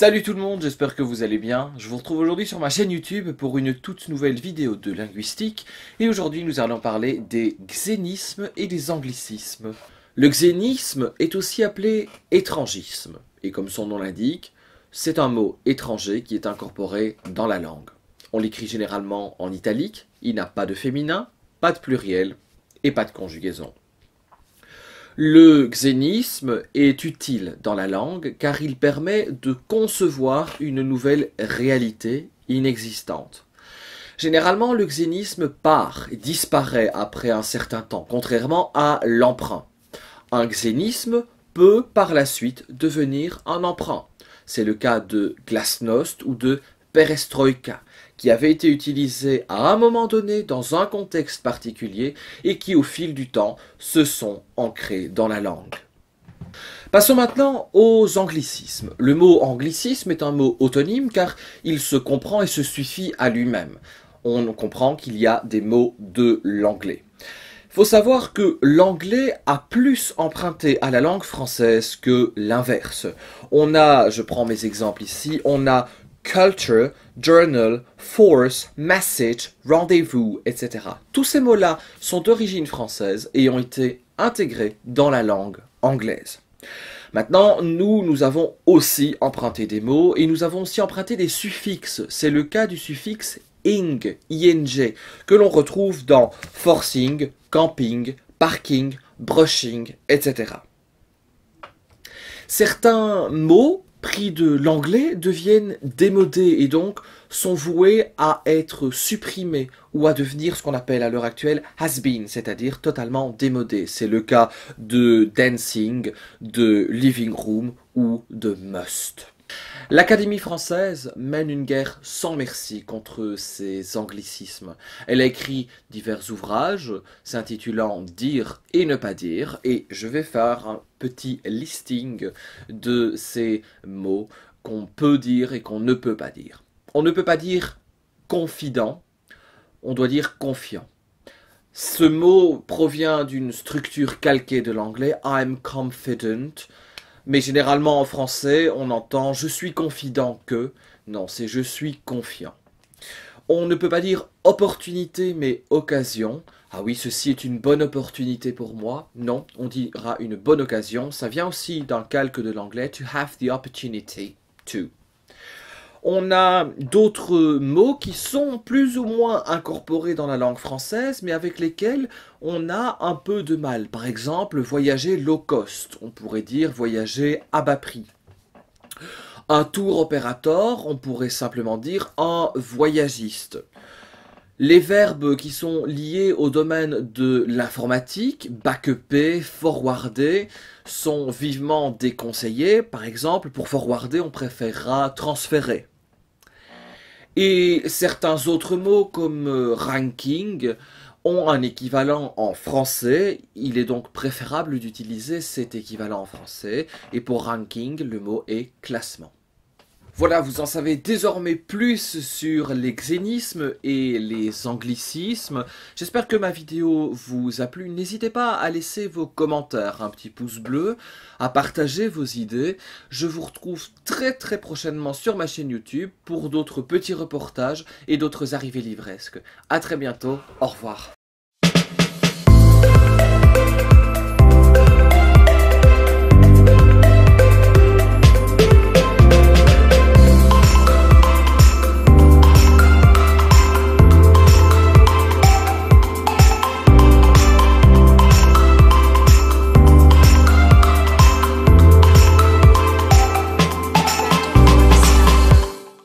Salut tout le monde, j'espère que vous allez bien. Je vous retrouve aujourd'hui sur ma chaîne YouTube pour une toute nouvelle vidéo de linguistique et aujourd'hui nous allons parler des xénismes et des anglicismes. Le xénisme est aussi appelé étrangisme et comme son nom l'indique, c'est un mot étranger qui est incorporé dans la langue. On l'écrit généralement en italique, il n'a pas de féminin, pas de pluriel et pas de conjugaison. Le xénisme est utile dans la langue car il permet de concevoir une nouvelle réalité inexistante. Généralement, le xénisme part et disparaît après un certain temps, contrairement à l'emprunt. Un xénisme peut par la suite devenir un emprunt. C'est le cas de glasnost ou de perestroïka qui avait été utilisés à un moment donné dans un contexte particulier et qui au fil du temps se sont ancrés dans la langue. Passons maintenant aux anglicismes. Le mot anglicisme est un mot autonome car il se comprend et se suffit à lui-même. On comprend qu'il y a des mots de l'anglais. Faut savoir que l'anglais a plus emprunté à la langue française que l'inverse. On a, je prends mes exemples ici, on a culture, journal, force, message, rendez-vous, etc. Tous ces mots-là sont d'origine française et ont été intégrés dans la langue anglaise. Maintenant, nous, nous avons aussi emprunté des mots et nous avons aussi emprunté des suffixes. C'est le cas du suffixe ing, ing, que l'on retrouve dans forcing, camping, parking, brushing, etc. Certains mots prix de l'anglais deviennent démodés et donc sont voués à être supprimés ou à devenir ce qu'on appelle à l'heure actuelle has-been, c'est-à-dire totalement démodés. C'est le cas de dancing, de living room ou de must. L'Académie française mène une guerre sans merci contre ces anglicismes. Elle a écrit divers ouvrages s'intitulant Dire et ne pas dire, et je vais faire un petit listing de ces mots qu'on peut dire et qu'on ne peut pas dire. On ne peut pas dire confident, on doit dire confiant. Ce mot provient d'une structure calquée de l'anglais I'm confident, mais généralement en français, on entend je suis confident que. Non, c'est je suis confiant. On ne peut pas dire opportunité, mais occasion. Ah oui, ceci est une bonne opportunité pour moi. Non, on dira une bonne occasion. Ça vient aussi dans le calque de l'anglais to have the opportunity to on a d'autres mots qui sont plus ou moins incorporés dans la langue française, mais avec lesquels on a un peu de mal. Par exemple, voyager low cost, on pourrait dire voyager à bas prix. Un tour opérateur, on pourrait simplement dire un voyagiste. Les verbes qui sont liés au domaine de l'informatique, backupper, forwarder, sont vivement déconseillés. Par exemple, pour forwarder, on préférera transférer. Et certains autres mots comme euh, ranking ont un équivalent en français. Il est donc préférable d'utiliser cet équivalent en français. Et pour ranking, le mot est classement. Voilà, vous en savez désormais plus sur les xénismes et les anglicismes. J'espère que ma vidéo vous a plu. N'hésitez pas à laisser vos commentaires, un petit pouce bleu, à partager vos idées. Je vous retrouve très très prochainement sur ma chaîne YouTube pour d'autres petits reportages et d'autres arrivées livresques. A très bientôt, au revoir.